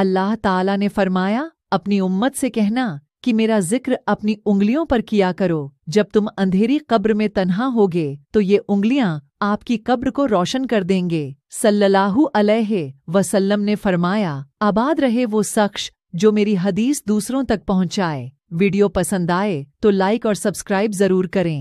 अल्लाह ताला ने फरमाया अपनी उम्मत से कहना कि मेरा जिक्र अपनी उंगलियों पर किया करो जब तुम अंधेरी कब्र में तन्हा होगे तो ये उंगलियां आपकी कब्र को रोशन कर देंगे सल्लल्लाहु अलैहि वसल्लम ने फरमाया आबाद रहे वो शख्स जो मेरी हदीस दूसरों तक पहुंचाए वीडियो पसंद आए तो लाइक और सब्सक्राइब जरूर करें